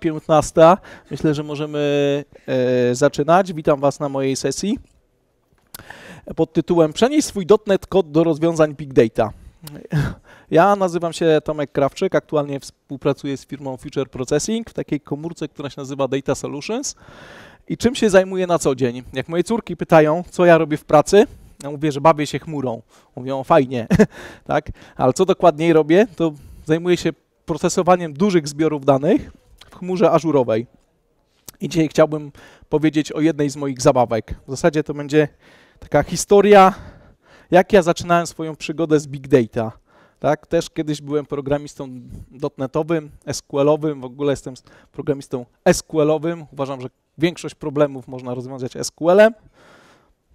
15. Myślę, że możemy e, zaczynać. Witam Was na mojej sesji pod tytułem Przenieś swój .NET kod do rozwiązań Big Data. Ja nazywam się Tomek Krawczyk, aktualnie współpracuję z firmą Future Processing w takiej komórce, która się nazywa Data Solutions. I czym się zajmuję na co dzień? Jak moje córki pytają, co ja robię w pracy, ja mówię, że bawię się chmurą. Mówią, fajnie, tak? Ale co dokładniej robię, to zajmuję się procesowaniem dużych zbiorów danych chmurze ażurowej. I dzisiaj chciałbym powiedzieć o jednej z moich zabawek. W zasadzie to będzie taka historia, jak ja zaczynałem swoją przygodę z big data. Tak, też kiedyś byłem programistą dotnetowym, SQL-owym, w ogóle jestem programistą SQL-owym. Uważam, że większość problemów można rozwiązać SQL-em.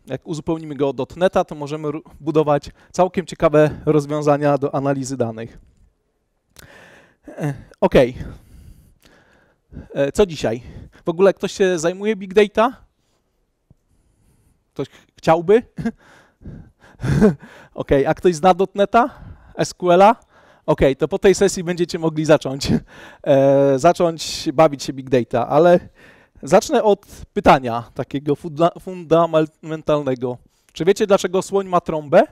Jak uzupełnimy go o dotneta, to możemy budować całkiem ciekawe rozwiązania do analizy danych. E, okej. Okay. E, co dzisiaj? W ogóle ktoś się zajmuje big data? Ktoś chciałby? ok, a ktoś zna dotneta? SQL-a? Ok, to po tej sesji będziecie mogli zacząć, e, zacząć bawić się big data, ale zacznę od pytania takiego funda fundamentalnego. Czy wiecie, dlaczego słoń ma trąbę?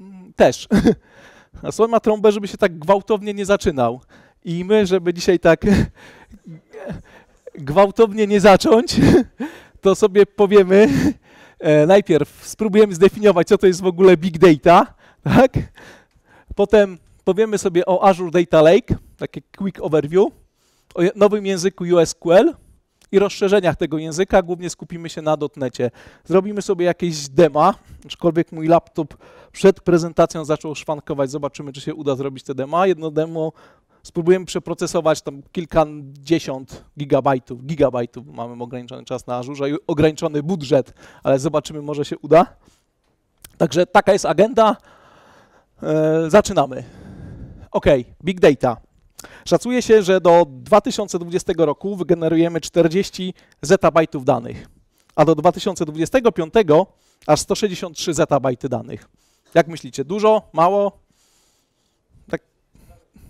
Mm, też. A słoń ma trąbę, żeby się tak gwałtownie nie zaczynał. I my, żeby dzisiaj tak gwałtownie nie zacząć, to sobie powiemy, e, najpierw spróbujemy zdefiniować, co to jest w ogóle big data, tak? Potem powiemy sobie o Azure Data Lake, takie quick overview, o nowym języku USQL i rozszerzeniach tego języka, głównie skupimy się na dotnecie. Zrobimy sobie jakieś dema, aczkolwiek mój laptop przed prezentacją zaczął szwankować, zobaczymy, czy się uda zrobić te dema. Jedno demo spróbujemy przeprocesować tam kilkadziesiąt gigabajtów, gigabajtów, mamy ograniczony czas na Azure i ograniczony budżet, ale zobaczymy, może się uda. Także taka jest agenda. E, zaczynamy. OK, big data. Szacuje się, że do 2020 roku wygenerujemy 40 zetabajtów danych, a do 2025 aż 163 zetabajty danych. Jak myślicie, dużo, mało?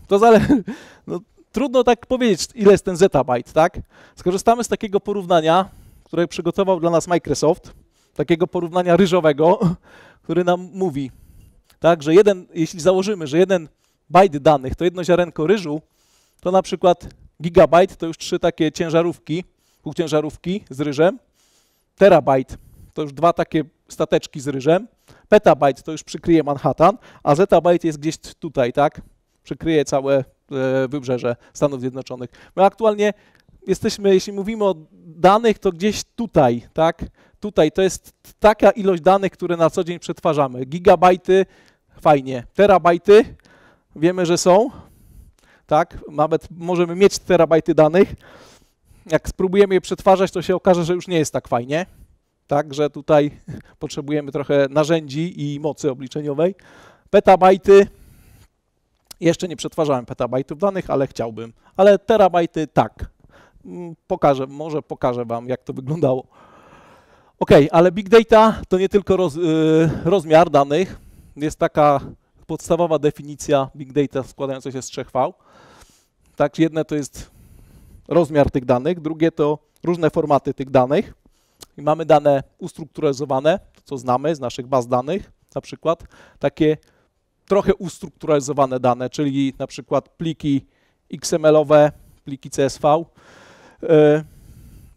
To zależy. No, trudno tak powiedzieć, ile jest ten zetabajt, tak? Skorzystamy z takiego porównania, które przygotował dla nas Microsoft, takiego porównania ryżowego, który nam mówi, tak, że jeden, jeśli założymy, że jeden bajt danych to jedno ziarenko ryżu, to na przykład gigabajt to już trzy takie ciężarówki, półciężarówki z ryżem, terabajt to już dwa takie stateczki z ryżem, petabajt to już przykryje Manhattan, a zetabajt jest gdzieś tutaj, tak? przykryje całe e, wybrzeże Stanów Zjednoczonych. My aktualnie jesteśmy, jeśli mówimy o danych, to gdzieś tutaj, tak? Tutaj to jest taka ilość danych, które na co dzień przetwarzamy. Gigabajty, fajnie. Terabajty, wiemy, że są, tak? Nawet możemy mieć terabajty danych. Jak spróbujemy je przetwarzać, to się okaże, że już nie jest tak fajnie. Także tutaj potrzebujemy trochę narzędzi i mocy obliczeniowej. Petabajty, jeszcze nie przetwarzałem petabajtów danych, ale chciałbym. Ale terabajty tak. Mm, pokażę, może pokażę Wam, jak to wyglądało. OK, ale big data to nie tylko roz, yy, rozmiar danych. Jest taka podstawowa definicja big data składająca się z trzech V. Tak, jedne to jest rozmiar tych danych, drugie to różne formaty tych danych. I mamy dane ustrukturyzowane, to co znamy z naszych baz danych, na przykład takie trochę ustrukturyzowane dane, czyli na przykład pliki XML-owe, pliki CSV. E,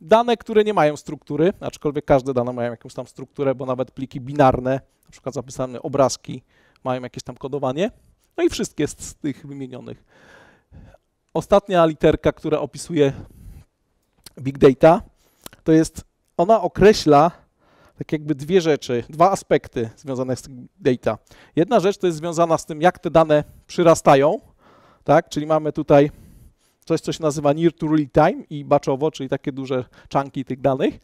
dane, które nie mają struktury, aczkolwiek każde dane mają jakąś tam strukturę, bo nawet pliki binarne, na przykład zapisane obrazki, mają jakieś tam kodowanie. No i wszystkie z tych wymienionych. Ostatnia literka, która opisuje big data, to jest ona określa tak jakby dwie rzeczy, dwa aspekty związane z data. Jedna rzecz to jest związana z tym, jak te dane przyrastają, tak? czyli mamy tutaj coś, co się nazywa near to real time i baczowo, czyli takie duże czanki tych danych.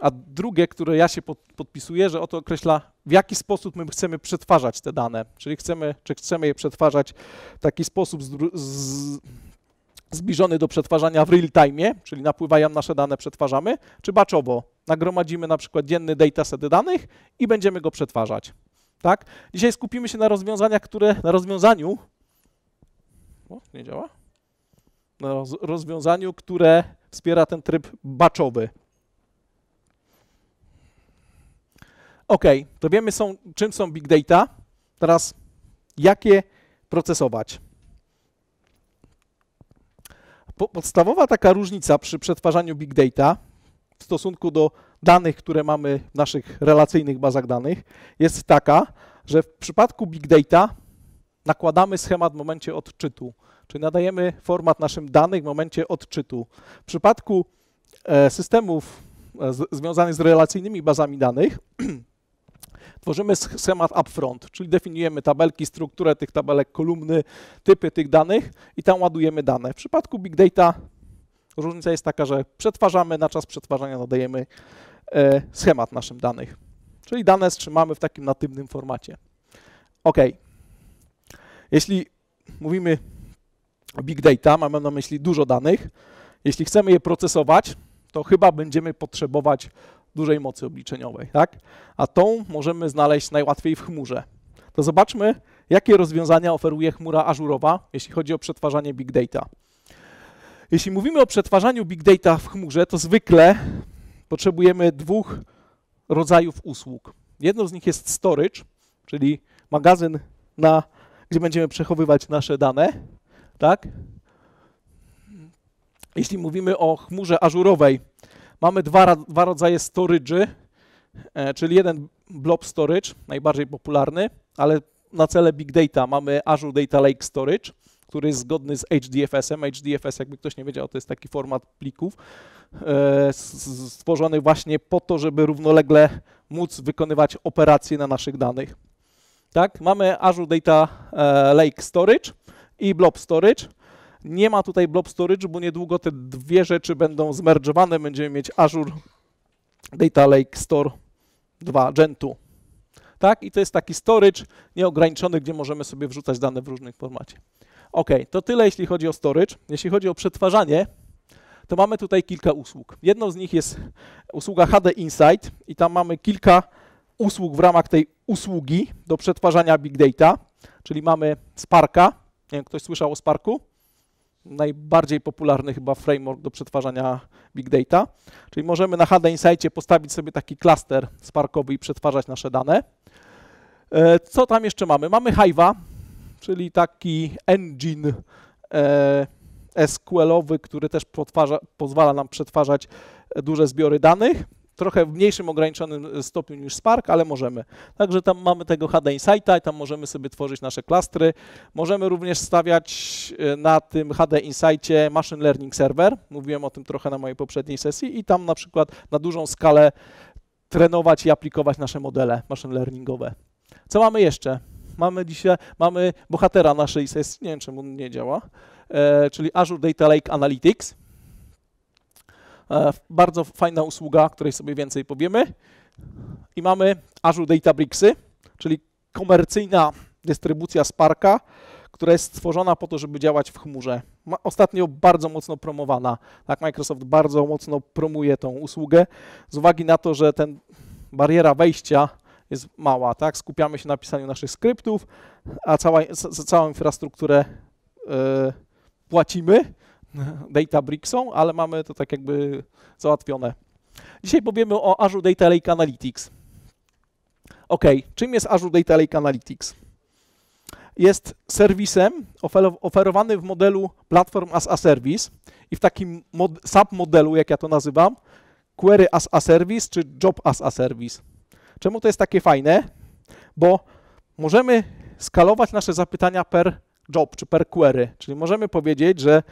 A drugie, które ja się pod, podpisuję, że oto określa, w jaki sposób my chcemy przetwarzać te dane. Czyli chcemy, czy chcemy je przetwarzać w taki sposób z, z, zbliżony do przetwarzania w real time, czyli napływają nasze dane, przetwarzamy, czy baczowo, Nagromadzimy na przykład dzienny dataset danych i będziemy go przetwarzać. Tak? Dzisiaj skupimy się na rozwiązaniach, które na rozwiązaniu o, nie działa? Na roz, rozwiązaniu, które wspiera ten tryb baczowy. OK, to wiemy, są, czym są big data. Teraz jakie procesować? Po, podstawowa taka różnica przy przetwarzaniu big data w stosunku do danych, które mamy w naszych relacyjnych bazach danych, jest taka, że w przypadku big data nakładamy schemat w momencie odczytu, czyli nadajemy format naszym danych w momencie odczytu. W przypadku e, systemów e, związanych z relacyjnymi bazami danych tworzymy schemat upfront, czyli definiujemy tabelki, strukturę tych tabelek, kolumny, typy tych danych i tam ładujemy dane. W przypadku big data Różnica jest taka, że przetwarzamy, na czas przetwarzania nadajemy e, schemat naszym danych. Czyli dane trzymamy w takim natywnym formacie. OK. Jeśli mówimy big data, mamy na myśli dużo danych. Jeśli chcemy je procesować, to chyba będziemy potrzebować dużej mocy obliczeniowej, tak? A tą możemy znaleźć najłatwiej w chmurze. To zobaczmy, jakie rozwiązania oferuje chmura ażurowa, jeśli chodzi o przetwarzanie big data. Jeśli mówimy o przetwarzaniu big data w chmurze, to zwykle potrzebujemy dwóch rodzajów usług. Jedną z nich jest storage, czyli magazyn, na, gdzie będziemy przechowywać nasze dane. Tak? Jeśli mówimy o chmurze ażurowej, mamy dwa, dwa rodzaje storage, e, czyli jeden blob storage, najbardziej popularny, ale na cele big data mamy Azure Data Lake Storage – który jest zgodny z HDFS-em. HDFS, jakby ktoś nie wiedział, to jest taki format plików e, stworzony właśnie po to, żeby równolegle móc wykonywać operacje na naszych danych. Tak, mamy Azure Data e, Lake Storage i Blob Storage. Nie ma tutaj Blob Storage, bo niedługo te dwie rzeczy będą zmerdżowane. Będziemy mieć Azure Data Lake Store 2, Gen 2. Tak? I to jest taki storage nieograniczony, gdzie możemy sobie wrzucać dane w różnych formacie. Ok, to tyle jeśli chodzi o storage. Jeśli chodzi o przetwarzanie, to mamy tutaj kilka usług. Jedną z nich jest usługa HD Insight i tam mamy kilka usług w ramach tej usługi do przetwarzania big data, czyli mamy Sparka. Nie wiem, ktoś słyszał o Sparku? Najbardziej popularny chyba framework do przetwarzania big data. Czyli możemy na HD Insightie postawić sobie taki klaster Sparkowy i przetwarzać nasze dane. E, co tam jeszcze mamy? Mamy Hive'a, czyli taki engine e, SQL-owy, który też pozwala nam przetwarzać duże zbiory danych. Trochę w mniejszym ograniczonym e, stopniu niż Spark, ale możemy. Także tam mamy tego HD Insighta i tam możemy sobie tworzyć nasze klastry. Możemy również stawiać e, na tym HD Insightie Machine Learning Server. Mówiłem o tym trochę na mojej poprzedniej sesji i tam na przykład na dużą skalę trenować i aplikować nasze modele machine learningowe. Co mamy jeszcze? Mamy dzisiaj, mamy bohatera naszej sesji, nie wiem czemu on nie działa, e, czyli Azure Data Lake Analytics. E, bardzo fajna usługa, której sobie więcej powiemy. I mamy Azure Databricksy, czyli komercyjna dystrybucja Sparka, która jest stworzona po to, żeby działać w chmurze. Ostatnio bardzo mocno promowana. Tak, Microsoft bardzo mocno promuje tą usługę z uwagi na to, że ten bariera wejścia jest mała, tak? Skupiamy się na pisaniu naszych skryptów, a cała, za całą infrastrukturę y, płacimy Databricksą, ale mamy to tak jakby załatwione. Dzisiaj powiemy o Azure Data Lake Analytics. OK, czym jest Azure Data Lake Analytics? Jest serwisem oferowany w modelu Platform as a Service i w takim sub submodelu, jak ja to nazywam, Query as a Service czy Job as a Service. Czemu to jest takie fajne? Bo możemy skalować nasze zapytania per job czy per query, czyli możemy powiedzieć, że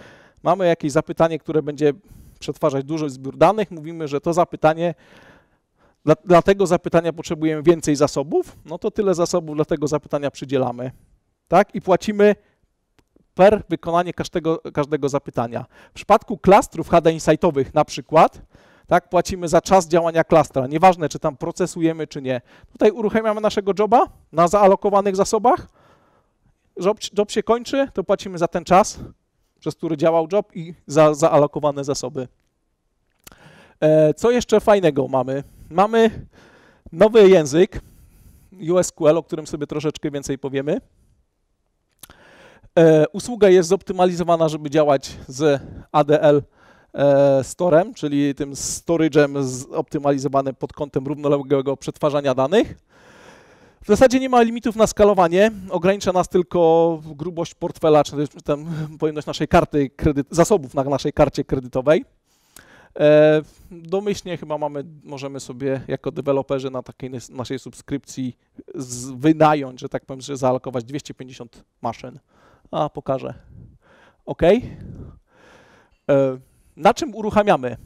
mamy jakieś zapytanie, które będzie przetwarzać duży zbiór danych, mówimy, że to zapytanie dla, dla, tego zapytania potrzebujemy więcej zasobów, no to tyle zasobów dla tego zapytania przydzielamy. Tak? I płacimy per wykonanie każdego, każdego zapytania. W przypadku klastrów HD insightowych na przykład tak? Płacimy za czas działania klastra, nieważne czy tam procesujemy, czy nie. Tutaj uruchamiamy naszego joba na zaalokowanych zasobach. Job, job się kończy, to płacimy za ten czas, przez który działał job i za zaalokowane zasoby. E, co jeszcze fajnego mamy? Mamy nowy język USQL, o którym sobie troszeczkę więcej powiemy. E, usługa jest zoptymalizowana, żeby działać z ADL E, storem, czyli tym storage'em zoptymalizowanym pod kątem równoległego przetwarzania danych. W zasadzie nie ma limitów na skalowanie, ogranicza nas tylko grubość portfela, czy tam pojemność naszej karty kredyt, zasobów na naszej karcie kredytowej. E, domyślnie chyba mamy, możemy sobie jako deweloperzy na takiej naszej subskrypcji wynająć, że tak powiem, że zaalokować 250 maszyn. A, pokażę. OK. E, na czym uruchamiamy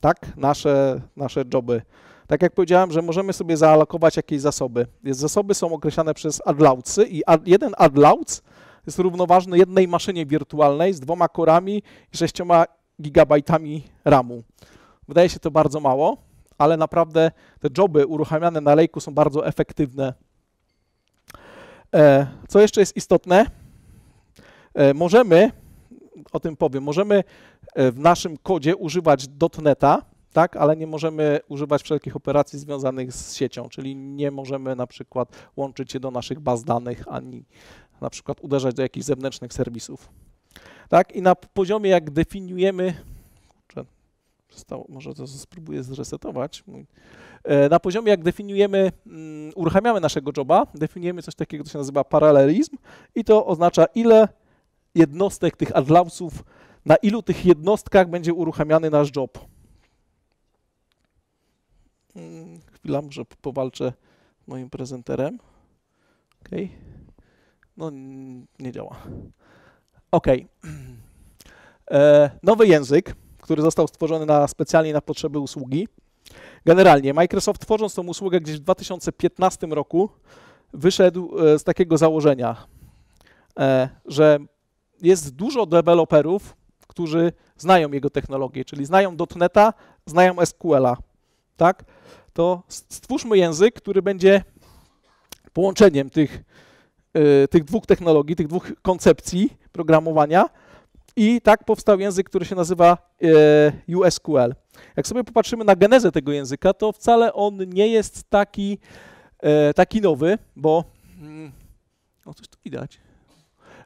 tak, nasze, nasze joby. Tak jak powiedziałem, że możemy sobie zaalokować jakieś zasoby. Zasoby są określane przez adlaucy i ad, jeden adlauc jest równoważny jednej maszynie wirtualnej z dwoma korami i sześcioma gigabajtami RAMu. Wydaje się to bardzo mało, ale naprawdę te joby uruchamiane na lejku są bardzo efektywne. E, co jeszcze jest istotne? E, możemy o tym powiem. Możemy e, w naszym kodzie używać .NETA, tak, ale nie możemy używać wszelkich operacji związanych z siecią, czyli nie możemy na przykład łączyć się do naszych baz danych, ani na przykład uderzać do jakichś zewnętrznych serwisów. Tak, i na poziomie jak definiujemy, przestało, może to spróbuję zresetować. E, na poziomie jak definiujemy, mm, uruchamiamy naszego joba, definiujemy coś takiego, co się nazywa paralelizm i to oznacza ile jednostek, tych adlausów, na ilu tych jednostkach będzie uruchamiany nasz job. Hmm, chwila, może powalczę moim prezenterem. OK. No, nie działa. OK. E, nowy język, który został stworzony na, specjalnie na potrzeby usługi. Generalnie Microsoft tworząc tą usługę gdzieś w 2015 roku wyszedł e, z takiego założenia, e, że jest dużo deweloperów, którzy znają jego technologię, czyli znają .NET'a, znają SQL'a, tak? To stwórzmy język, który będzie połączeniem tych, yy, tych dwóch technologii, tych dwóch koncepcji programowania i tak powstał język, który się nazywa yy, USQL. Jak sobie popatrzymy na genezę tego języka, to wcale on nie jest taki, yy, taki nowy, bo... Mm, o, coś tu widać.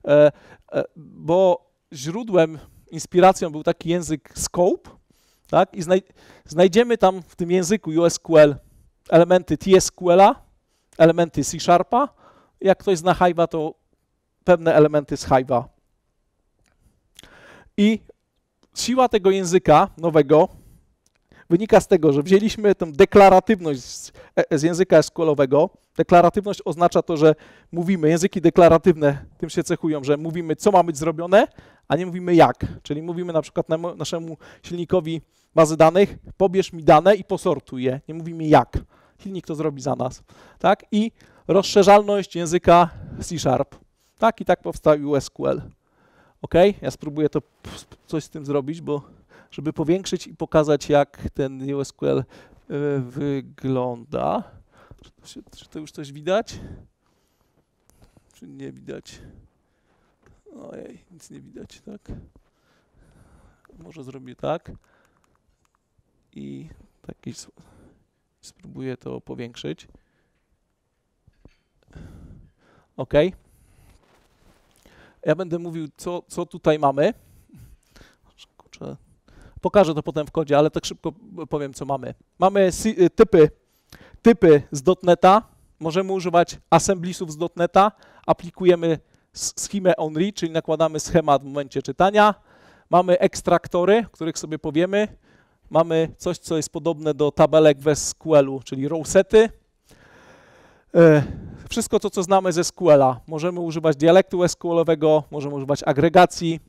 E, E, bo źródłem, inspiracją był taki język Scope, tak? I znajdziemy tam w tym języku USQL elementy TSQL-a, elementy C-Sharpa. Jak ktoś zna Hive'a, to pewne elementy z Hive'a. I siła tego języka nowego wynika z tego, że wzięliśmy tę deklaratywność z, e, z języka SQL-owego. Deklaratywność oznacza to, że mówimy, języki deklaratywne tym się cechują, że mówimy, co ma być zrobione, a nie mówimy jak. Czyli mówimy na przykład naszemu silnikowi bazy danych, pobierz mi dane i posortuj je. Nie mówimy jak. Silnik to zrobi za nas. Tak? I rozszerzalność języka C-Sharp. Tak i tak powstał SQL. OK, ja spróbuję to coś z tym zrobić, bo żeby powiększyć i pokazać, jak ten USQL e, wygląda. Czy, czy to już coś widać? Czy nie widać? Ojej, nic nie widać, tak? Może zrobię tak i taki spróbuję to powiększyć. OK. Ja będę mówił, co, co tutaj mamy. Pokażę to potem w kodzie, ale tak szybko powiem, co mamy. Mamy y, typy, typy z DotNeta. Możemy używać assemblisów z DotNeta. Aplikujemy schemę only, czyli nakładamy schemat w momencie czytania. Mamy ekstraktory, o których sobie powiemy. Mamy coś, co jest podobne do tabelek w SQL-u, czyli rowsety. E, wszystko to, co znamy ze SQL-a. Możemy używać dialektu SQL-owego, możemy używać agregacji,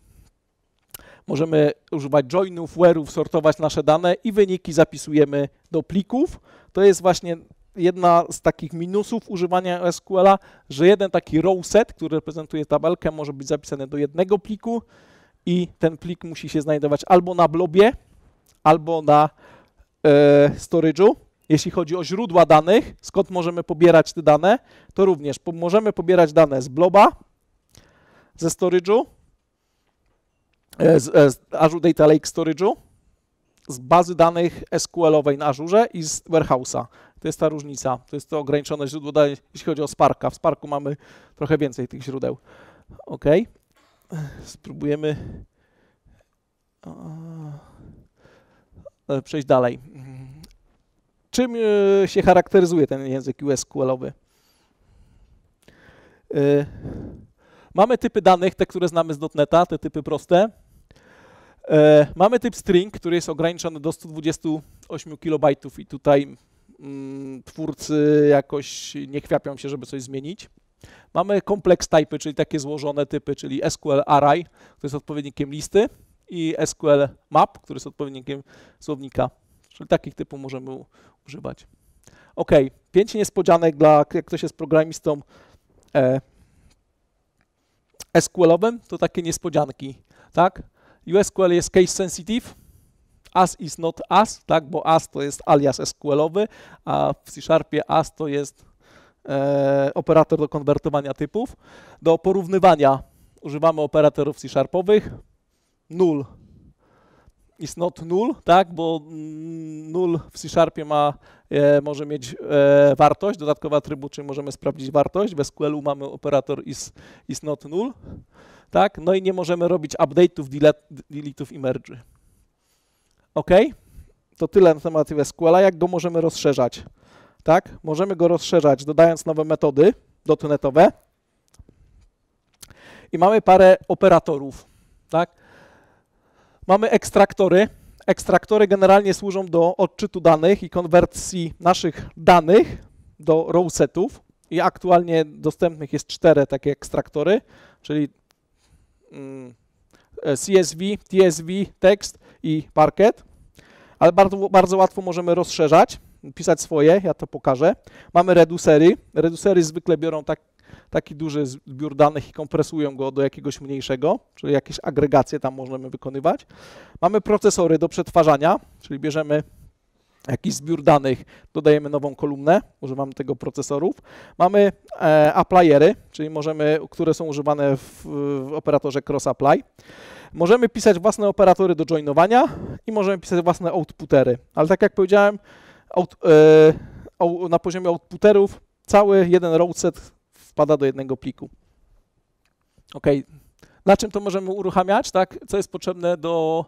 możemy używać joinów, where'ów, sortować nasze dane i wyniki zapisujemy do plików. To jest właśnie jedna z takich minusów używania SQL-a, że jeden taki row set, który reprezentuje tabelkę, może być zapisany do jednego pliku i ten plik musi się znajdować albo na blobie, albo na e, storage'u. Jeśli chodzi o źródła danych, skąd możemy pobierać te dane, to również po możemy pobierać dane z bloba, ze storage'u, E, z, e, z Azure Data Lake Storage'u, z bazy danych SQL-owej na Azure i z warehouse'a. To jest ta różnica, to jest to ograniczone źródło danych, jeśli chodzi o Sparka. W Sparku mamy trochę więcej tych źródeł. OK, spróbujemy e, przejść dalej. Czym się charakteryzuje ten język USQL-owy? Mamy typy danych, te, które znamy z dotneta, te typy proste. E, mamy typ string, który jest ograniczony do 128 KB i tutaj mm, twórcy jakoś nie chwiapią się, żeby coś zmienić. Mamy kompleks typy, czyli takie złożone typy, czyli SQL array, który jest odpowiednikiem listy i SQL map, który jest odpowiednikiem słownika. Czyli takich typów możemy używać. OK, pięć niespodzianek dla, jak ktoś jest programistą e, SQL-owym, to takie niespodzianki, tak? USQL jest case sensitive, as is not as, tak, bo as to jest alias SQLowy, a w C-Sharpie as to jest e, operator do konwertowania typów. Do porównywania używamy operatorów C-Sharpowych, null is not null, tak, bo mm, null w C-Sharpie ma, e, może mieć e, wartość, dodatkowa atrybut, czyli możemy sprawdzić wartość. W SQL-u mamy operator is, is not null tak? No i nie możemy robić update'ów, delete'ów i merge'y. OK? To tyle na temat SQL-a. Jak go możemy rozszerzać? Tak? Możemy go rozszerzać, dodając nowe metody dotnetowe. I mamy parę operatorów, tak? Mamy ekstraktory. Ekstraktory generalnie służą do odczytu danych i konwersji naszych danych do row setów. I aktualnie dostępnych jest cztery takie ekstraktory, czyli Mm. E, CSV, TSV, tekst i parket, ale bardzo, bardzo łatwo możemy rozszerzać, pisać swoje, ja to pokażę. Mamy reducery. Reducery zwykle biorą tak, taki duży zbiór danych i kompresują go do jakiegoś mniejszego, czyli jakieś agregacje tam możemy wykonywać. Mamy procesory do przetwarzania, czyli bierzemy jakiś zbiór danych, dodajemy nową kolumnę, używamy tego procesorów. Mamy e, applyery, czyli możemy, które są używane w, w operatorze cross-apply. Możemy pisać własne operatory do joinowania i możemy pisać własne outputery, ale tak jak powiedziałem, out, e, o, na poziomie outputerów cały jeden rowset wpada do jednego pliku. Ok, na czym to możemy uruchamiać, tak? Co jest potrzebne do...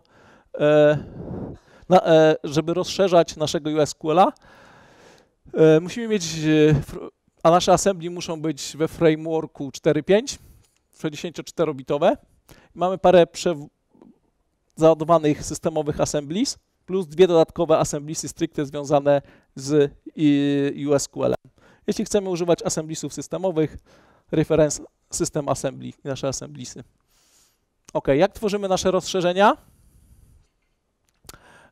E, na, e, żeby rozszerzać naszego USQL-a, e, musimy mieć, e, a nasze assembly muszą być we frameworku 4.5, 64-bitowe. Mamy parę załadowanych systemowych assemblies, plus dwie dodatkowe assembliesy stricte związane z USQL-em. Jeśli chcemy używać assembliesów systemowych, reference system assembly nasze assemblisy. OK, jak tworzymy nasze rozszerzenia?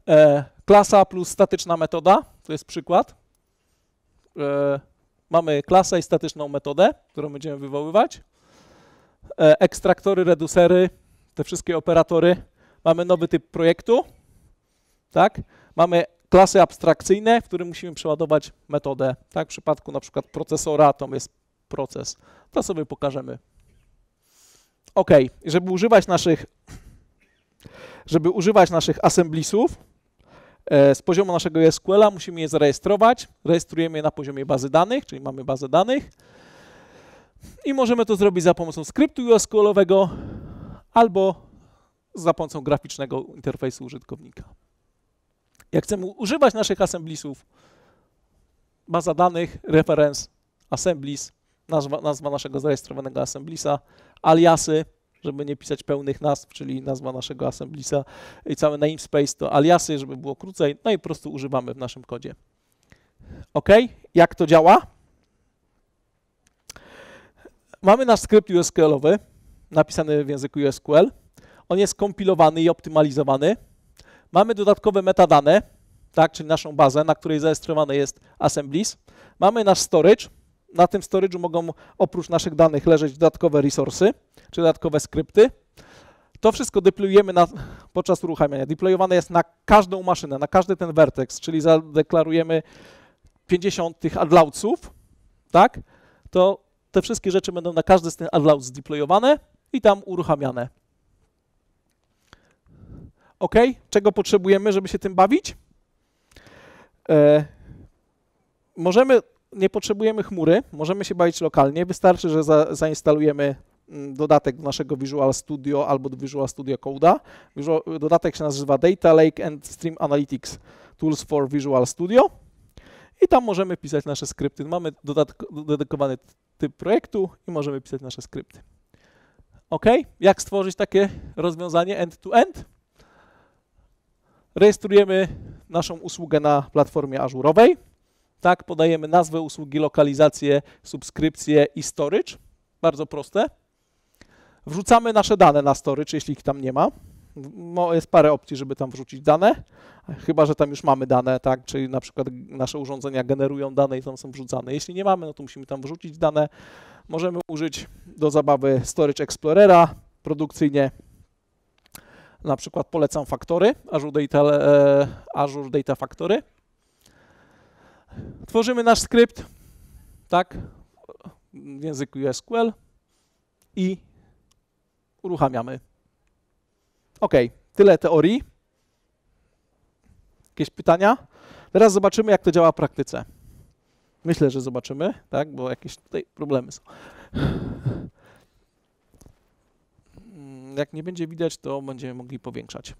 E, klasa plus statyczna metoda, to jest przykład. E, mamy klasę i statyczną metodę, którą będziemy wywoływać. E, ekstraktory, reducery, te wszystkie operatory. Mamy nowy typ projektu, tak? Mamy klasy abstrakcyjne, w którym musimy przeładować metodę. Tak, w przypadku na przykład procesora, to jest proces. To sobie pokażemy. OK, żeby używać naszych, żeby używać naszych assemblisów, E, z poziomu naszego SQL-a musimy je zarejestrować. Rejestrujemy je na poziomie bazy danych, czyli mamy bazę danych. I możemy to zrobić za pomocą skryptu SQL-owego albo za pomocą graficznego interfejsu użytkownika. Jak chcemy używać naszych assemblisów, baza danych, reference, assemblis, nazwa, nazwa naszego zarejestrowanego assemblisa, aliasy, żeby nie pisać pełnych nazw, czyli nazwa naszego assemblisa i całe namespace to aliasy, żeby było krócej, no i po prostu używamy w naszym kodzie. OK, jak to działa? Mamy nasz skrypt USQL-owy, napisany w języku USQL. On jest kompilowany i optymalizowany. Mamy dodatkowe metadane, tak, czyli naszą bazę, na której zarejestrowany jest Assemblies. Mamy nasz storage, na tym storage'u mogą oprócz naszych danych leżeć dodatkowe resursy, czy dodatkowe skrypty. To wszystko deployujemy na, podczas uruchamiania. Deployowane jest na każdą maszynę, na każdy ten vertex, czyli zadeklarujemy 50 tych adlauców, tak? To te wszystkie rzeczy będą na każdy z tych adlauts deployowane i tam uruchamiane. OK, czego potrzebujemy, żeby się tym bawić? E, możemy nie potrzebujemy chmury, możemy się bawić lokalnie, wystarczy, że za, zainstalujemy mm, dodatek do naszego Visual Studio albo do Visual Studio Code, Dodatek się nazywa Data Lake and Stream Analytics Tools for Visual Studio i tam możemy pisać nasze skrypty. Mamy dedykowany typ projektu i możemy pisać nasze skrypty. OK, jak stworzyć takie rozwiązanie end-to-end? -end? Rejestrujemy naszą usługę na platformie ażurowej tak, podajemy nazwę usługi, lokalizację, subskrypcję i storage. Bardzo proste. Wrzucamy nasze dane na storage, jeśli ich tam nie ma. No, jest parę opcji, żeby tam wrzucić dane, chyba że tam już mamy dane, tak, czyli na przykład nasze urządzenia generują dane i tam są wrzucane. Jeśli nie mamy, no to musimy tam wrzucić dane. Możemy użyć do zabawy Storage Explorera produkcyjnie. Na przykład polecam faktory, Azure Data, e, Azure Data Factory. Tworzymy nasz skrypt, tak, w języku SQL i uruchamiamy. OK, tyle teorii. Jakieś pytania? Teraz zobaczymy, jak to działa w praktyce. Myślę, że zobaczymy, tak, bo jakieś tutaj problemy są. Mm, jak nie będzie widać, to będziemy mogli powiększać.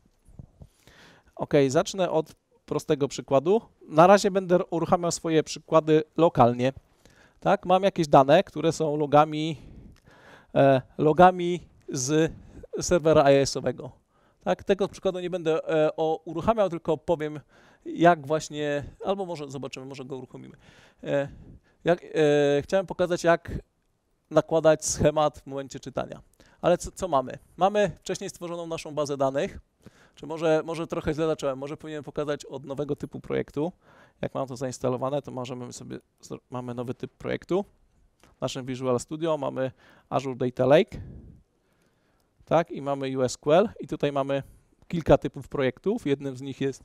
OK, zacznę od prostego przykładu. Na razie będę uruchamiał swoje przykłady lokalnie. Tak, mam jakieś dane, które są logami, e, logami z serwera IIS-owego. Tak, tego przykładu nie będę e, o, uruchamiał, tylko powiem, jak właśnie, albo może zobaczymy, może go uruchomimy. E, jak, e, chciałem pokazać, jak nakładać schemat w momencie czytania. Ale co, co mamy? Mamy wcześniej stworzoną naszą bazę danych, czy może, może trochę źle zacząłem, może powinienem pokazać od nowego typu projektu. Jak mam to zainstalowane, to możemy sobie, mamy nowy typ projektu. W naszym Visual Studio mamy Azure Data Lake, tak, i mamy USQL i tutaj mamy kilka typów projektów. Jednym z nich jest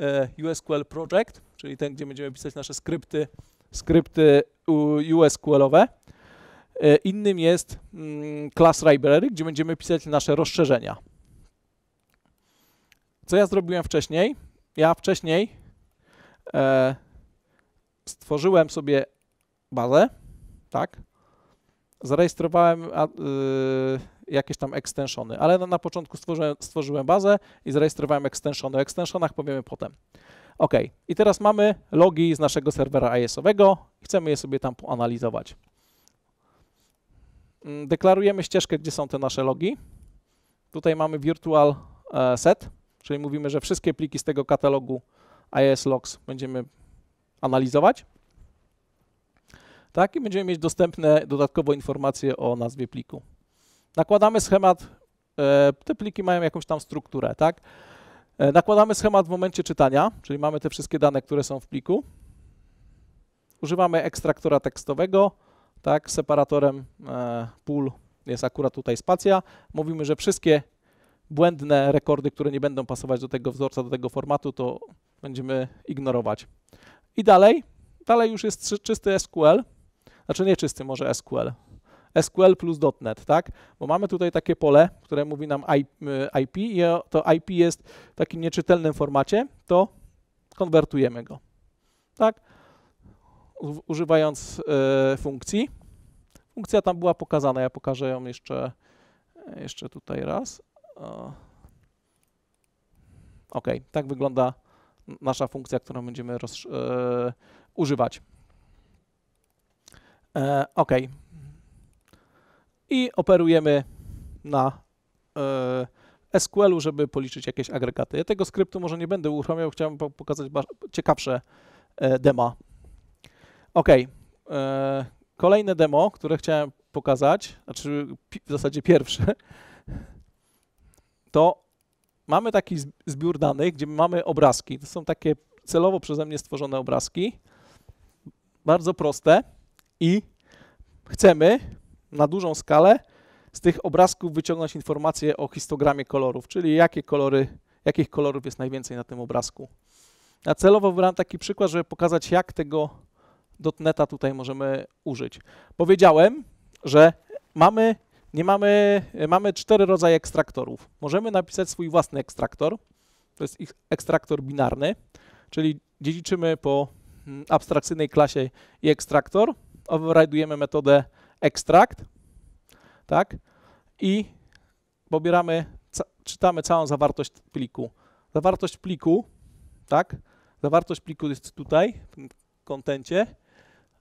e, USQL Project, czyli ten, gdzie będziemy pisać nasze skrypty, skrypty USQL-owe. E, innym jest mm, Class Library, gdzie będziemy pisać nasze rozszerzenia. Co ja zrobiłem wcześniej? Ja wcześniej e, stworzyłem sobie bazę, tak? Zarejestrowałem a, y, jakieś tam extensiony, ale na, na początku stworzyłem, stworzyłem, bazę i zarejestrowałem extensiony. O extensionach powiemy potem. OK, i teraz mamy logi z naszego serwera AES-owego chcemy je sobie tam poanalizować. Mm, deklarujemy ścieżkę, gdzie są te nasze logi. Tutaj mamy virtual e, set, Czyli mówimy, że wszystkie pliki z tego katalogu is logs będziemy analizować. Tak, i będziemy mieć dostępne dodatkowo informacje o nazwie pliku. Nakładamy schemat, e, te pliki mają jakąś tam strukturę, tak? E, nakładamy schemat w momencie czytania, czyli mamy te wszystkie dane, które są w pliku. Używamy ekstraktora tekstowego, tak, separatorem e, pól jest akurat tutaj spacja. Mówimy, że wszystkie błędne rekordy, które nie będą pasować do tego wzorca, do tego formatu, to będziemy ignorować. I dalej, dalej już jest czysty SQL, znaczy nie czysty może SQL, SQL plus .NET, tak? Bo mamy tutaj takie pole, które mówi nam IP i y, to IP jest w takim nieczytelnym formacie, to konwertujemy go, tak? Używając y, funkcji. Funkcja tam była pokazana, ja pokażę ją jeszcze, y, jeszcze tutaj raz. Ok, tak wygląda nasza funkcja, którą będziemy e, używać. E, ok. I operujemy na e, SQL-u, żeby policzyć jakieś agregaty. Ja tego skryptu może nie będę uruchamiał, chciałem pokazać ciekawsze demo. Ok. Kolejne demo, które chciałem pokazać, znaczy w zasadzie pierwsze, to mamy taki zbiór danych, gdzie mamy obrazki. To są takie celowo przeze mnie stworzone obrazki, bardzo proste i chcemy na dużą skalę z tych obrazków wyciągnąć informacje o histogramie kolorów, czyli jakie kolory, jakich kolorów jest najwięcej na tym obrazku. A celowo wybrałem taki przykład, żeby pokazać, jak tego dotneta tutaj możemy użyć. Powiedziałem, że mamy nie mamy, e, mamy cztery rodzaje ekstraktorów. Możemy napisać swój własny ekstraktor, to jest ich ekstraktor binarny, czyli dziedziczymy po mm, abstrakcyjnej klasie i ekstraktor, override'ujemy metodę extract, tak, i pobieramy, czytamy całą zawartość pliku. Zawartość pliku, tak, zawartość pliku jest tutaj, w tym kontencie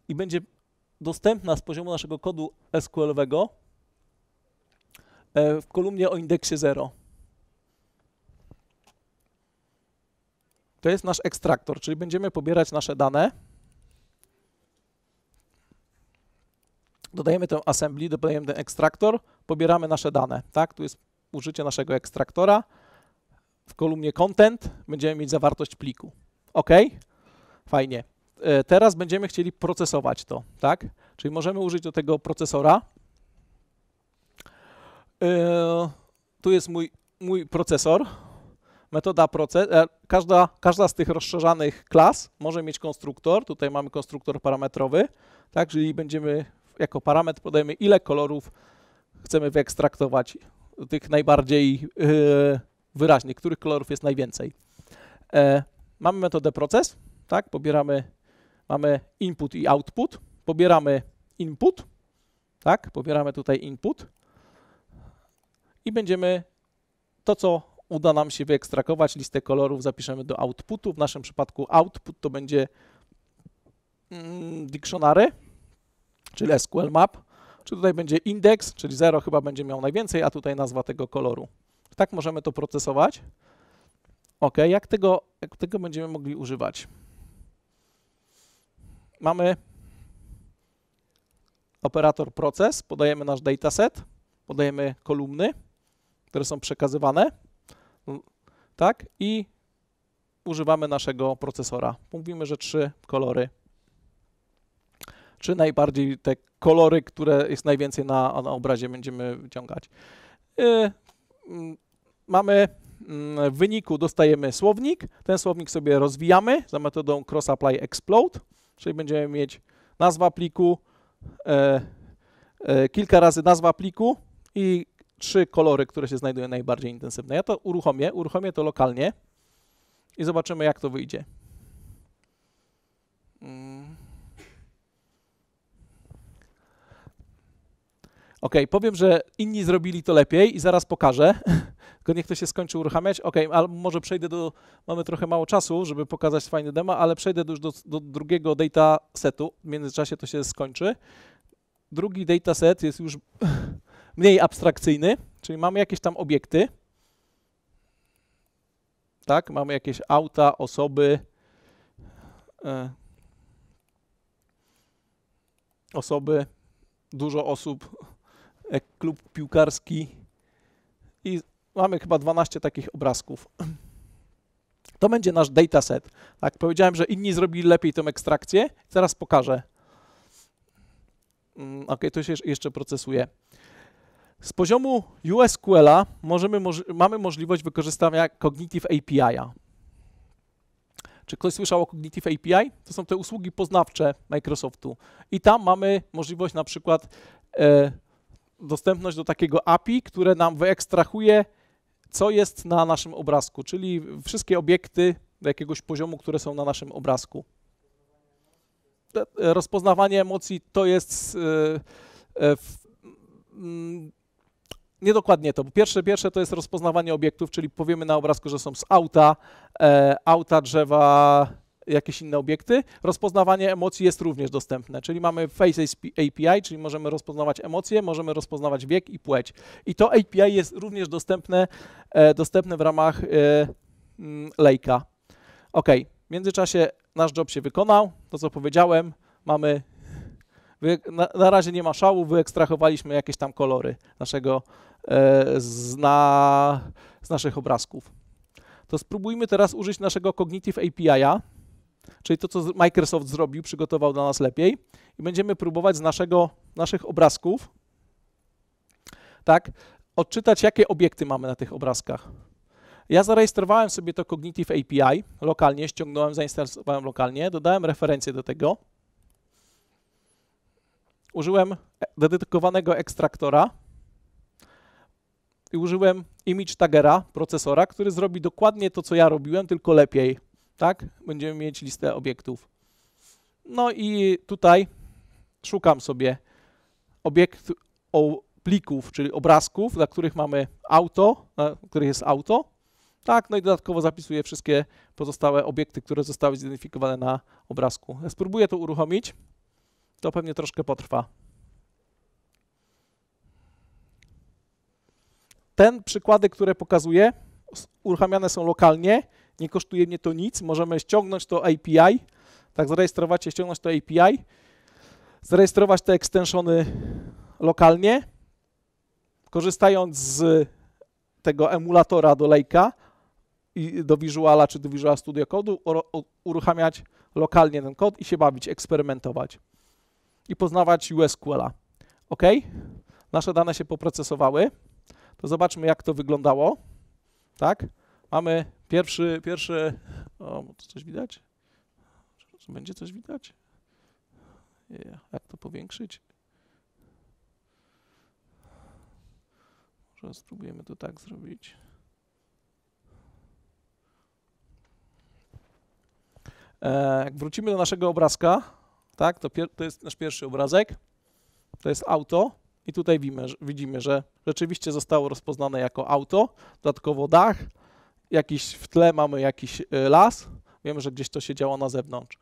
i będzie dostępna z poziomu naszego kodu SQL-owego E, w kolumnie o indeksie 0. To jest nasz ekstraktor, czyli będziemy pobierać nasze dane. Dodajemy tę assembly, dodajemy ten ekstraktor, pobieramy nasze dane. Tak? Tu jest użycie naszego ekstraktora. W kolumnie content będziemy mieć zawartość pliku. OK? Fajnie. E, teraz będziemy chcieli procesować to, tak? Czyli możemy użyć do tego procesora, E, tu jest mój, mój procesor. Metoda proces. E, każda, każda z tych rozszerzanych klas może mieć konstruktor. Tutaj mamy konstruktor parametrowy, tak? Czyli będziemy jako parametr podajemy, ile kolorów chcemy wyekstraktować tych najbardziej yy, wyraźnych, których kolorów jest najwięcej. E, mamy metodę proces, tak? Pobieramy, mamy input i output. Pobieramy input, tak? Pobieramy tutaj input i będziemy to, co uda nam się wyekstrakować, listę kolorów zapiszemy do outputu. W naszym przypadku output to będzie mm, dictionary, czyli SQL map, czy tutaj będzie indeks, czyli 0 chyba będzie miał najwięcej, a tutaj nazwa tego koloru. Tak możemy to procesować. OK, jak tego, jak tego będziemy mogli używać? Mamy operator proces, podajemy nasz dataset, podajemy kolumny, które są przekazywane, no, tak? I używamy naszego procesora. Mówimy, że trzy kolory, czy najbardziej te kolory, które jest najwięcej na, na obrazie, będziemy wyciągać. Yy, mm, mamy mm, w wyniku dostajemy słownik. Ten słownik sobie rozwijamy za metodą cross-apply explode, czyli będziemy mieć nazwa pliku, e, e, kilka razy nazwa pliku i trzy kolory, które się znajdują najbardziej intensywne. Ja to uruchomię, uruchomię to lokalnie i zobaczymy, jak to wyjdzie. Mm. Ok, powiem, że inni zrobili to lepiej i zaraz pokażę. Tylko niech to się skończy uruchamiać. Ok, ale może przejdę do. Mamy trochę mało czasu, żeby pokazać fajne demo, ale przejdę już do, do drugiego data setu. W międzyczasie to się skończy. Drugi data set jest już mniej abstrakcyjny, czyli mamy jakieś tam obiekty, tak? Mamy jakieś auta, osoby, e, osoby, dużo osób, e, klub piłkarski i mamy chyba 12 takich obrazków. To będzie nasz dataset. Tak, powiedziałem, że inni zrobili lepiej tą ekstrakcję. Teraz pokażę. Mm, ok, to się jeszcze procesuje. Z poziomu USQL-a mamy możliwość wykorzystania Cognitive API'a. Czy ktoś słyszał o Cognitive API? To są te usługi poznawcze Microsoftu. I tam mamy możliwość na przykład e, dostępność do takiego API, które nam wyekstrahuje, co jest na naszym obrazku, czyli wszystkie obiekty do jakiegoś poziomu, które są na naszym obrazku. E, rozpoznawanie emocji to jest e, e, w, m, niedokładnie to. Pierwsze, pierwsze to jest rozpoznawanie obiektów, czyli powiemy na obrazku, że są z auta, e, auta, drzewa, jakieś inne obiekty. Rozpoznawanie emocji jest również dostępne, czyli mamy Face API, czyli możemy rozpoznawać emocje, możemy rozpoznawać wiek i płeć. I to API jest również dostępne, e, dostępne w ramach e, m, mm, Lejka. OK, w międzyczasie nasz job się wykonał, to co powiedziałem, mamy na, na, razie nie ma szału, wyekstrahowaliśmy jakieś tam kolory naszego E, z, z naszych obrazków. To spróbujmy teraz użyć naszego Cognitive API'a, czyli to, co Microsoft zrobił, przygotował dla nas lepiej i będziemy próbować z naszego, naszych obrazków tak, odczytać, jakie obiekty mamy na tych obrazkach. Ja zarejestrowałem sobie to Cognitive API lokalnie, ściągnąłem, zainstalowałem lokalnie, dodałem referencję do tego. Użyłem e, dedykowanego ekstraktora i użyłem image tagera procesora, który zrobi dokładnie to, co ja robiłem, tylko lepiej. Tak? Będziemy mieć listę obiektów. No i tutaj szukam sobie obiekt, o, plików, czyli obrazków, dla których mamy auto, na których jest auto. Tak, no i dodatkowo zapisuję wszystkie pozostałe obiekty, które zostały zidentyfikowane na obrazku. spróbuję to uruchomić. To pewnie troszkę potrwa. ten przykłady, które pokazuję, uruchamiane są lokalnie, nie kosztuje mnie to nic, możemy ściągnąć to API, tak zarejestrować się, ściągnąć to API, zarejestrować te extensiony lokalnie, korzystając z tego emulatora do Lake'a i do Visuala czy do Visual Studio Code'u, uruchamiać lokalnie ten kod i się bawić, eksperymentować i poznawać USQL-a. OK? Nasze dane się poprocesowały to zobaczmy, jak to wyglądało. Tak? Mamy pierwszy, pierwszy... O, to coś widać? będzie coś widać? Jak to powiększyć? Może spróbujemy to tak zrobić. E, jak wrócimy do naszego obrazka, tak, to, to jest nasz pierwszy obrazek. To jest auto. I tutaj widzimy, widzimy, że rzeczywiście zostało rozpoznane jako auto, dodatkowo dach, jakiś w tle mamy jakiś y, las, wiemy, że gdzieś to się działo na zewnątrz.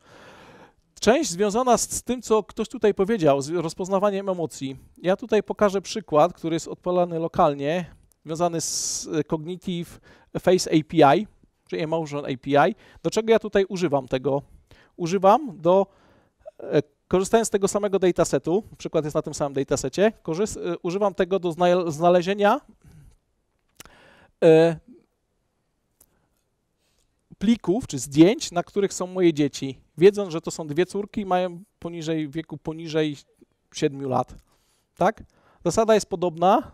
Część związana z tym, co ktoś tutaj powiedział, z rozpoznawaniem emocji. Ja tutaj pokażę przykład, który jest odpalany lokalnie, związany z y, Cognitive Face API, czy Emotion API. Do czego ja tutaj używam tego? Używam do y, Korzystając z tego samego datasetu, przykład jest na tym samym datasecie, y, używam tego do znalezienia e, plików czy zdjęć, na których są moje dzieci. Wiedząc, że to są dwie córki, mają poniżej wieku poniżej 7 lat. Tak? Zasada jest podobna.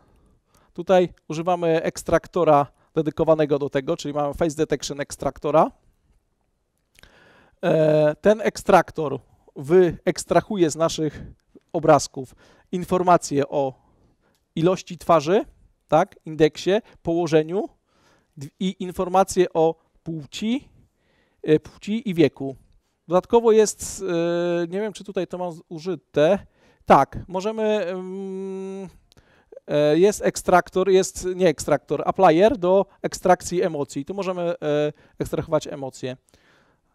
Tutaj używamy ekstraktora dedykowanego do tego, czyli mamy face detection ekstraktora. E, ten ekstraktor wyekstrahuje z naszych obrazków informacje o ilości twarzy, tak, indeksie, położeniu i informacje o płci, e, płci i wieku. Dodatkowo jest, e, nie wiem czy tutaj to mam użyte, tak, możemy, mm, e, jest ekstraktor, jest nie ekstraktor, applier do ekstrakcji emocji. Tu możemy ekstrahować emocje.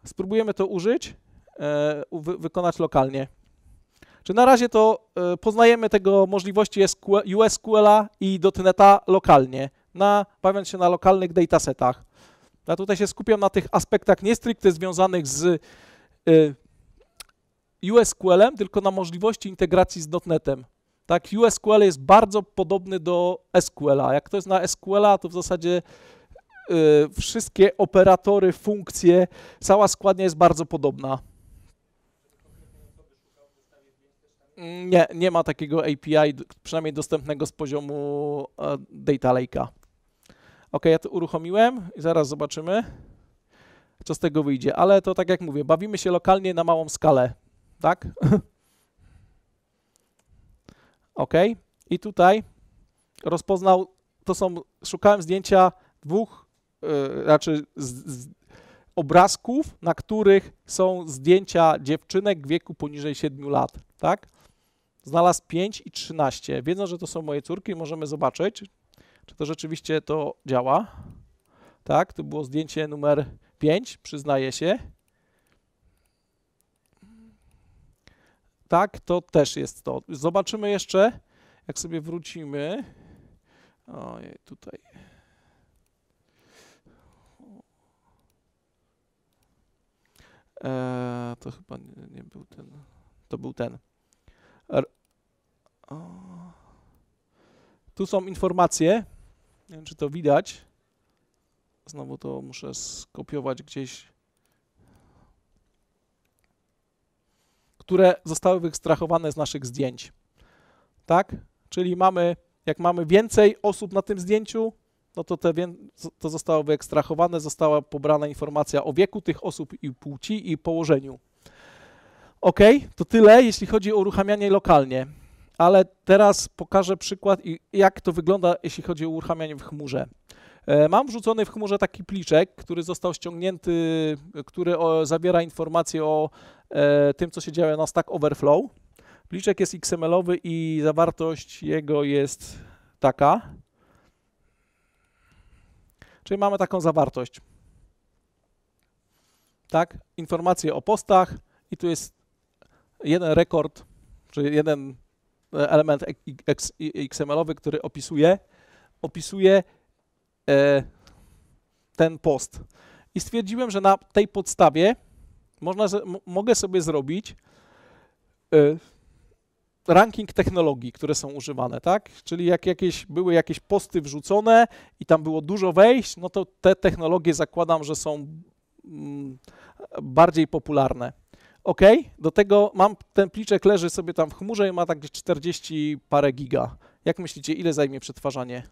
Spróbujemy to użyć. E, wy wykonać lokalnie. Czy na razie to e, poznajemy tego możliwości USQL-a i .NET'a lokalnie, na, bawiąc się na lokalnych datasetach. Ja tutaj się skupiam na tych aspektach nie stricte związanych z e, USQL-em, tylko na możliwości integracji z .NET'em. Tak, USQL jest bardzo podobny do SQL-a. Jak to jest na SQL-a, to w zasadzie y, wszystkie operatory, funkcje, cała składnia jest bardzo podobna. Nie, nie ma takiego API, przynajmniej dostępnego z poziomu e, Data Lake'a. Ok, ja to uruchomiłem i zaraz zobaczymy, co z tego wyjdzie. Ale to tak jak mówię, bawimy się lokalnie na małą skalę, tak? ok, i tutaj rozpoznał, to są, szukałem zdjęcia dwóch, yy, z, z obrazków, na których są zdjęcia dziewczynek w wieku poniżej 7 lat, tak? Znalazł 5 i 13. Wiedzą, że to są moje córki, możemy zobaczyć, czy to rzeczywiście to działa. Tak, to było zdjęcie numer 5, przyznaję się. Tak, to też jest to. Zobaczymy jeszcze, jak sobie wrócimy. Ojej, tutaj. E, to chyba nie, nie był ten. To był ten. Tu są informacje. Nie wiem, czy to widać. Znowu to muszę skopiować gdzieś. Które zostały wyekstrahowane z naszych zdjęć. Tak? Czyli mamy, jak mamy więcej osób na tym zdjęciu, no to te, to zostało wyekstrahowane, została pobrana informacja o wieku tych osób i płci i położeniu. Ok, to tyle, jeśli chodzi o uruchamianie lokalnie. Ale teraz pokażę przykład, jak to wygląda, jeśli chodzi o uruchamianie w chmurze. E, mam wrzucony w chmurze taki pliczek, który został ściągnięty, który zawiera informacje o e, tym, co się dzieje na Stack Overflow. Pliczek jest XML-owy i zawartość jego jest taka. Czyli mamy taką zawartość. Tak, informacje o postach i tu jest jeden rekord, czy jeden e, element XML-owy, który opisuje, opisuje e, ten post. I stwierdziłem, że na tej podstawie można, mogę sobie zrobić e, ranking technologii, które są używane, tak? Czyli jak jakieś, były jakieś posty wrzucone i tam było dużo wejść, no to te technologie zakładam, że są mm, bardziej popularne. OK, do tego mam ten pliczek leży sobie tam w chmurze i ma tak 40 parę giga. Jak myślicie, ile zajmie przetwarzanie?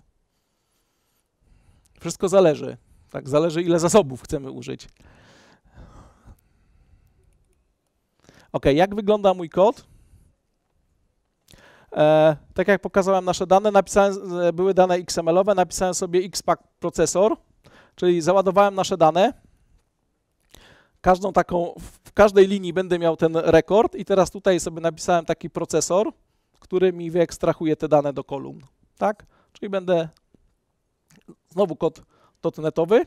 Wszystko zależy. Tak, zależy ile zasobów chcemy użyć. OK, jak wygląda mój kod? E, tak jak pokazałem nasze dane, napisałem, e, były dane XML-owe, napisałem sobie XPAC procesor, czyli załadowałem nasze dane. Każdą taką w każdej linii będę miał ten rekord i teraz tutaj sobie napisałem taki procesor, który mi wyekstrahuje te dane do kolumn, tak? Czyli będę znowu kod dotnetowy,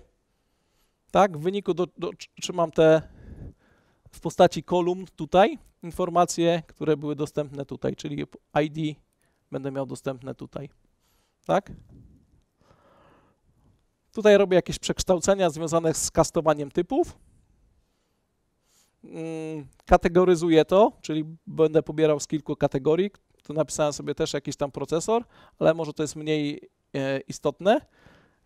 tak? W wyniku do, do, trzymam te w postaci kolumn tutaj informacje, które były dostępne tutaj, czyli ID będę miał dostępne tutaj, tak? Tutaj robię jakieś przekształcenia związane z kastowaniem typów. Mm, kategoryzuję to, czyli będę pobierał z kilku kategorii. Tu napisałem sobie też jakiś tam procesor, ale może to jest mniej e, istotne.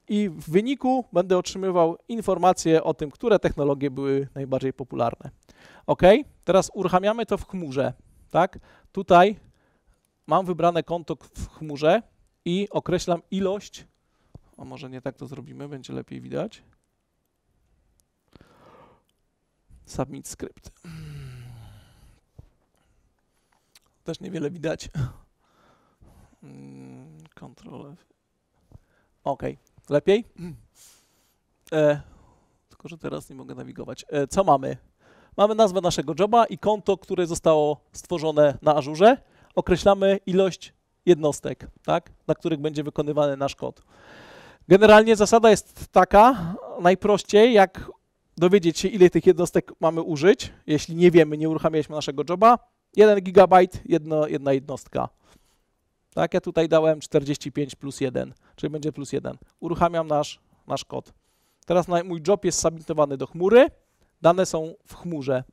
I w wyniku będę otrzymywał informacje o tym, które technologie były najbardziej popularne. OK, teraz uruchamiamy to w chmurze. Tak? Tutaj mam wybrane konto w chmurze i określam ilość. A może nie tak to zrobimy, będzie lepiej widać. Submit script. Też niewiele widać. Mm, Ctrl F. Ok, lepiej? E, tylko, że teraz nie mogę nawigować. E, co mamy? Mamy nazwę naszego joba i konto, które zostało stworzone na Azure. Określamy ilość jednostek, tak, na których będzie wykonywany nasz kod. Generalnie zasada jest taka, najprościej, jak dowiedzieć się, ile tych jednostek mamy użyć. Jeśli nie wiemy, nie uruchamialiśmy naszego joba, 1 GB, jedno, jedna jednostka. Tak, ja tutaj dałem 45 plus 1, czyli będzie plus 1. Uruchamiam nasz, nasz kod. Teraz mój job jest submitowany do chmury. Dane są w chmurze.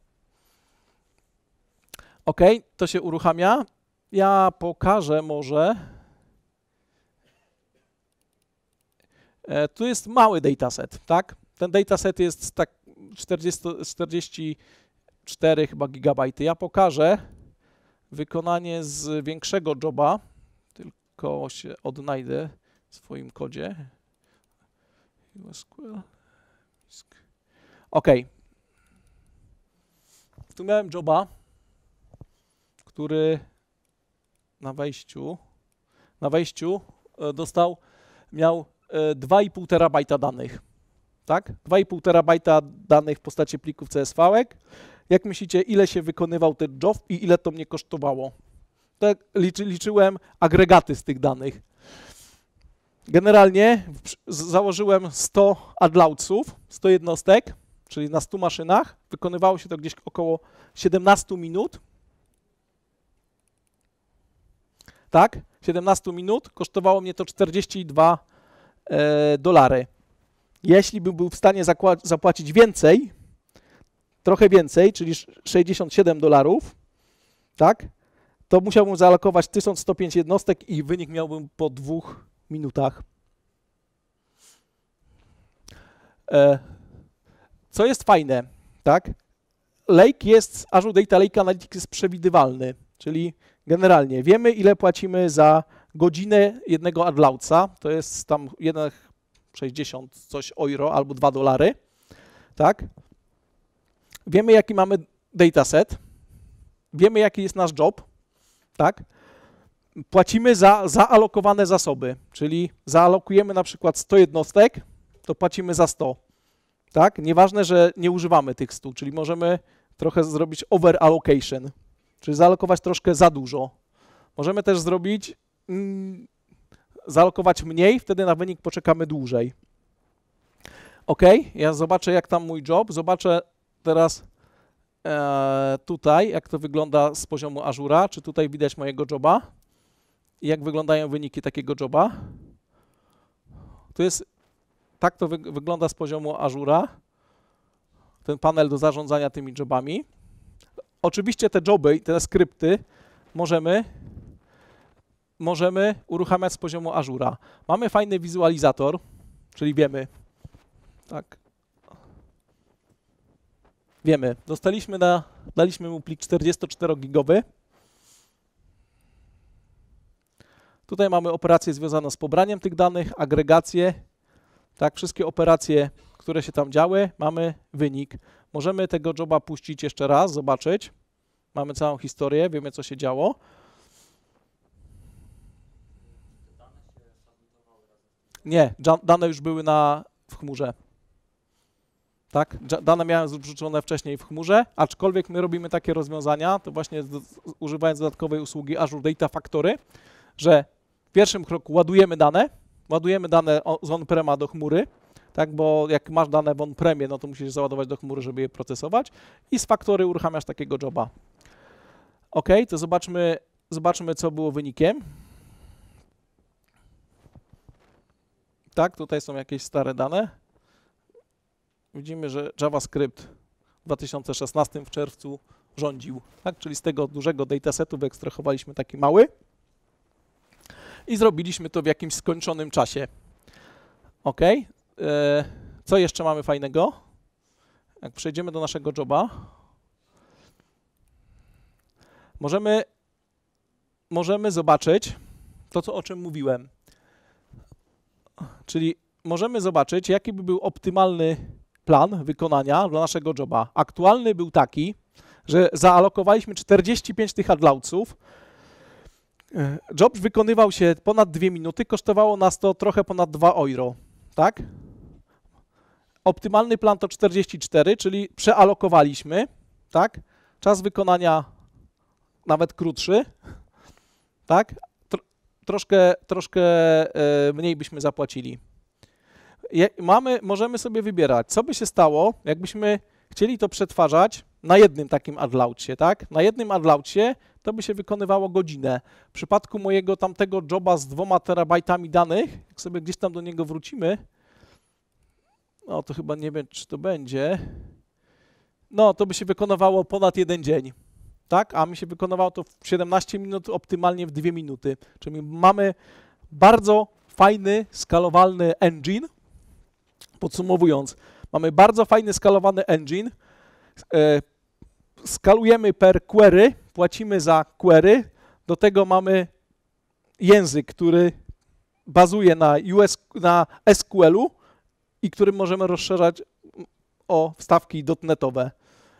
OK, to się uruchamia. Ja pokażę może. E, tu jest mały dataset, tak? ten dataset jest tak 40, 44 chyba gigabajty. Ja pokażę wykonanie z większego joba, tylko się odnajdę w swoim kodzie. OK. Tu miałem joba, który na wejściu, na wejściu e, dostał, miał 2,5 e, terabajta danych tak? 2,5 terabajta danych w postaci plików CSV. -ek. Jak myślicie, ile się wykonywał ten job i ile to mnie kosztowało? Tak liczy, liczyłem agregaty z tych danych. Generalnie założyłem 100 adlauców, 100 jednostek, czyli na 100 maszynach. Wykonywało się to gdzieś około 17 minut. Tak, 17 minut. Kosztowało mnie to 42 e, dolary jeśli bym był w stanie zapłacić więcej, trochę więcej, czyli 67 dolarów, tak, to musiałbym zaalokować 1105 jednostek i wynik miałbym po dwóch minutach. E, co jest fajne, tak? Lake jest, Azure Data Lake Analytics jest przewidywalny, czyli generalnie wiemy, ile płacimy za godzinę jednego adlauca, to jest tam jeden 60 coś euro albo 2 dolary, tak? Wiemy, jaki mamy dataset, wiemy, jaki jest nasz job, tak? Płacimy za zaalokowane zasoby, czyli zaalokujemy na przykład 100 jednostek, to płacimy za 100, tak? Nieważne, że nie używamy tych 100, czyli możemy trochę zrobić over allocation, czyli zaalokować troszkę za dużo. Możemy też zrobić mm, zalokować mniej, wtedy na wynik poczekamy dłużej. OK, ja zobaczę jak tam mój job, zobaczę teraz e, tutaj, jak to wygląda z poziomu Azura, czy tutaj widać mojego joba i jak wyglądają wyniki takiego joba. To jest, tak to wy, wygląda z poziomu Azura, ten panel do zarządzania tymi jobami. Oczywiście te joby i te skrypty możemy możemy uruchamiać z poziomu Azura. Mamy fajny wizualizator, czyli wiemy, tak, wiemy, dostaliśmy na, daliśmy mu plik 44-gigowy. Tutaj mamy operację związaną z pobraniem tych danych, agregację, tak, wszystkie operacje, które się tam działy, mamy wynik. Możemy tego joba puścić jeszcze raz, zobaczyć. Mamy całą historię, wiemy co się działo. Nie, dane już były na, w chmurze. Tak? Dane miałem wrzucone wcześniej w chmurze, aczkolwiek my robimy takie rozwiązania, to właśnie z, z, używając dodatkowej usługi Azure Data Factory, że w pierwszym kroku ładujemy dane, ładujemy dane z on-prema do chmury, tak, bo jak masz dane w on-premie, no to musisz załadować do chmury, żeby je procesować i z faktory uruchamiasz takiego joba. Ok, to zobaczmy, zobaczmy co było wynikiem. Tak, tutaj są jakieś stare dane. Widzimy, że JavaScript w 2016 w czerwcu rządził. Tak? Czyli z tego dużego datasetu wyekstrahowaliśmy taki mały i zrobiliśmy to w jakimś skończonym czasie. OK. E, co jeszcze mamy fajnego? Jak przejdziemy do naszego joba, możemy, możemy zobaczyć to, co, o czym mówiłem. Czyli możemy zobaczyć, jaki by był optymalny plan wykonania dla naszego joba. Aktualny był taki, że zaalokowaliśmy 45 tych adlauców. E, job wykonywał się ponad 2 minuty, kosztowało nas to trochę ponad 2 euro, tak? Optymalny plan to 44, czyli przealokowaliśmy, tak? Czas wykonania nawet krótszy, tak? troszkę, troszkę e, mniej byśmy zapłacili. Mamy, możemy sobie wybierać, co by się stało, jakbyśmy chcieli to przetwarzać na jednym takim adlaucie, tak? Na jednym adlaucie to by się wykonywało godzinę. W przypadku mojego tamtego joba z dwoma terabajtami danych, jak sobie gdzieś tam do niego wrócimy, no to chyba nie wiem, czy to będzie, no to by się wykonywało ponad jeden dzień tak? A mi się wykonywało to w 17 minut, optymalnie w 2 minuty. Czyli mamy bardzo fajny, skalowalny engine. Podsumowując, mamy bardzo fajny, skalowany engine. E, skalujemy per query, płacimy za query. Do tego mamy język, który bazuje na, US, na SQL-u i którym możemy rozszerzać o wstawki dotnetowe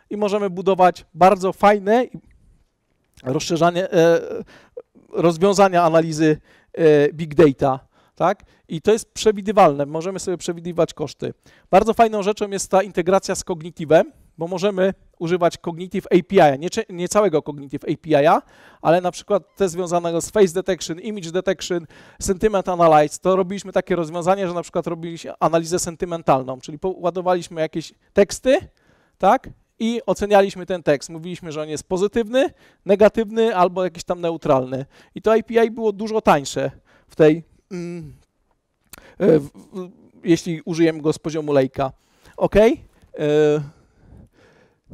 i możemy budować bardzo fajne rozszerzanie, e, rozwiązania analizy e, big data. Tak? I to jest przewidywalne, możemy sobie przewidywać koszty. Bardzo fajną rzeczą jest ta integracja z kognitywem, bo możemy używać Cognitive API, nie, nie całego Cognitive API, ale na przykład te związane z Face Detection, Image Detection, Sentiment Analyze, to robiliśmy takie rozwiązanie, że na przykład robiliśmy analizę sentymentalną, czyli ładowaliśmy jakieś teksty, tak, i ocenialiśmy ten tekst. Mówiliśmy, że on jest pozytywny, negatywny albo jakiś tam neutralny. I to API było dużo tańsze w tej, mm, e, w, w, jeśli użyjemy go z poziomu lejka. OK? Y,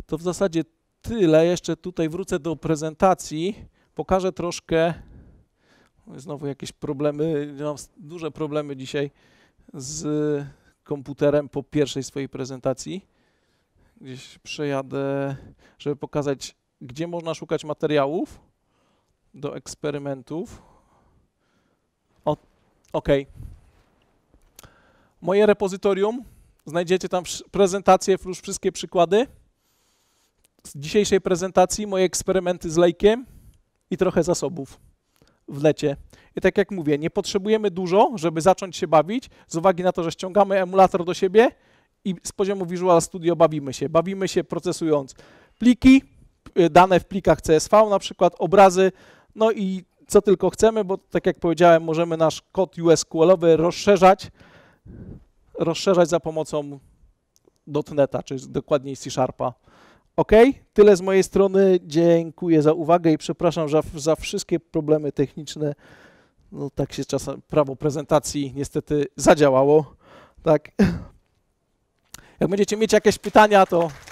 to w zasadzie tyle. Jeszcze tutaj wrócę do prezentacji. Pokażę troszkę. Znowu jakieś problemy. Mam duże problemy dzisiaj z komputerem po pierwszej swojej prezentacji gdzieś przejadę, żeby pokazać, gdzie można szukać materiałów do eksperymentów. O, ok. Moje repozytorium, znajdziecie tam prezentację, już wszystkie przykłady z dzisiejszej prezentacji, moje eksperymenty z lejkiem i trochę zasobów w lecie. I tak jak mówię, nie potrzebujemy dużo, żeby zacząć się bawić, z uwagi na to, że ściągamy emulator do siebie, i z poziomu Visual Studio bawimy się. Bawimy się procesując pliki, y, dane w plikach CSV na przykład, obrazy, no i co tylko chcemy, bo tak jak powiedziałem, możemy nasz kod USQL-owy rozszerzać, rozszerzać za pomocą dotneta, czy dokładniej C-Sharpa. OK, tyle z mojej strony. Dziękuję za uwagę i przepraszam za, za wszystkie problemy techniczne. No tak się czasem prawo prezentacji niestety zadziałało. Tak. Jak będziecie mieć jakieś pytania, to